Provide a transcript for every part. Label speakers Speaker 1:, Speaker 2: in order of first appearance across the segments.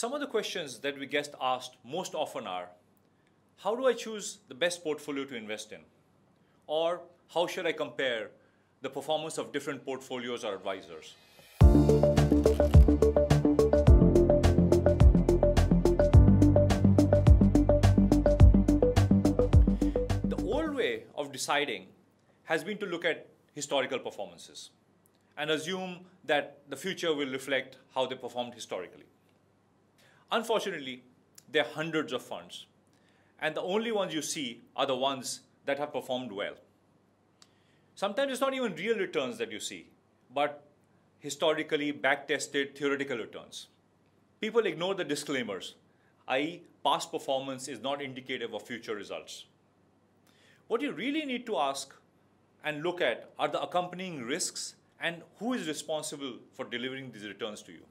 Speaker 1: Some of the questions that we get asked most often are how do I choose the best portfolio to invest in? Or how should I compare the performance of different portfolios or advisors? The old way of deciding has been to look at historical performances and assume that the future will reflect how they performed historically. Unfortunately, there are hundreds of funds, and the only ones you see are the ones that have performed well. Sometimes it's not even real returns that you see, but historically back tested theoretical returns. People ignore the disclaimers, i.e., past performance is not indicative of future results. What you really need to ask and look at are the accompanying risks and who is responsible for delivering these returns to you.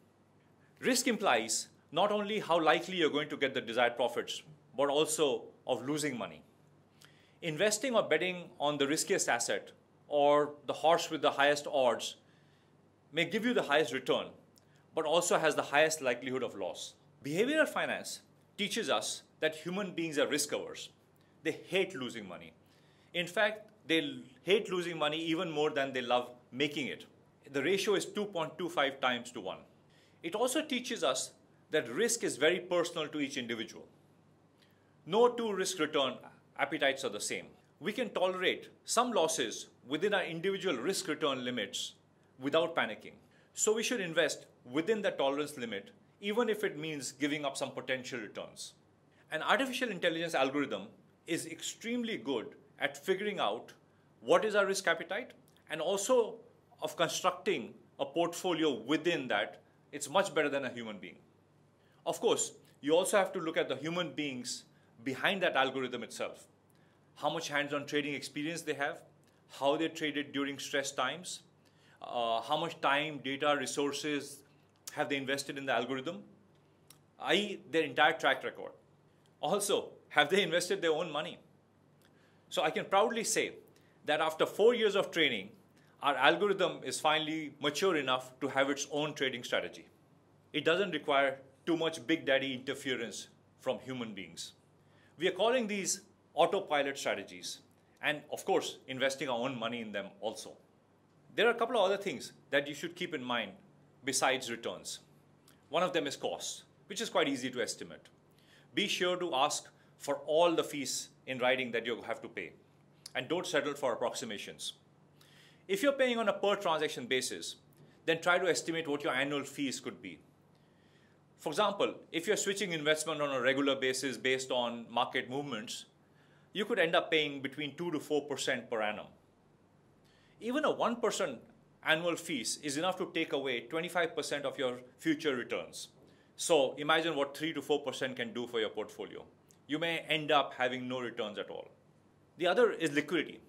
Speaker 1: Risk implies not only how likely you're going to get the desired profits, but also of losing money. Investing or betting on the riskiest asset or the horse with the highest odds may give you the highest return, but also has the highest likelihood of loss. Behavioral finance teaches us that human beings are risk averse. They hate losing money. In fact, they hate losing money even more than they love making it. The ratio is 2.25 times to 1. It also teaches us that risk is very personal to each individual. No two risk return appetites are the same. We can tolerate some losses within our individual risk return limits without panicking. So we should invest within that tolerance limit, even if it means giving up some potential returns. An artificial intelligence algorithm is extremely good at figuring out what is our risk appetite and also of constructing a portfolio within that. It's much better than a human being. Of course, you also have to look at the human beings behind that algorithm itself. How much hands on trading experience they have, how they traded during stress times, uh, how much time, data, resources have they invested in the algorithm, i.e., their entire track record. Also, have they invested their own money? So I can proudly say that after four years of training, our algorithm is finally mature enough to have its own trading strategy. It doesn't require too much big daddy interference from human beings. We are calling these autopilot strategies and, of course, investing our own money in them also. There are a couple of other things that you should keep in mind besides returns. One of them is cost, which is quite easy to estimate. Be sure to ask for all the fees in writing that you have to pay and don't settle for approximations. If you're paying on a per transaction basis, then try to estimate what your annual fees could be. For example, if you're switching investment on a regular basis based on market movements, you could end up paying between 2 to 4% per annum. Even a 1% annual fees is enough to take away 25% of your future returns. So imagine what 3 to 4% can do for your portfolio. You may end up having no returns at all. The other is liquidity.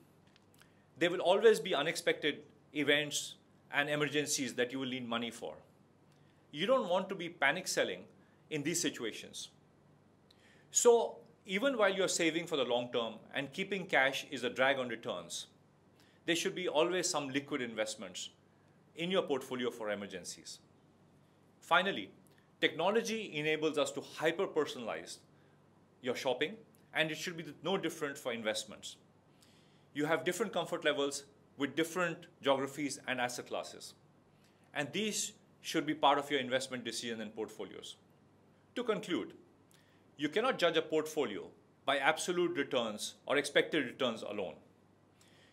Speaker 1: There will always be unexpected events and emergencies that you will need money for you don't want to be panic selling in these situations. So, even while you're saving for the long term and keeping cash is a drag on returns, there should be always some liquid investments in your portfolio for emergencies. Finally, technology enables us to hyper personalize your shopping, and it should be no different for investments. You have different comfort levels with different geographies and asset classes. And these should be part of your investment decision and portfolios. To conclude, you cannot judge a portfolio by absolute returns or expected returns alone.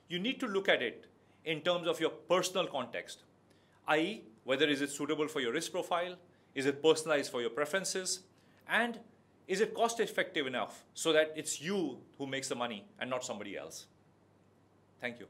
Speaker 1: You need to look at it in terms of your personal context, i.e., whether is it suitable for your risk profile, is it personalized for your preferences, and is it cost effective enough so that it's you who makes the money and not somebody else? Thank you.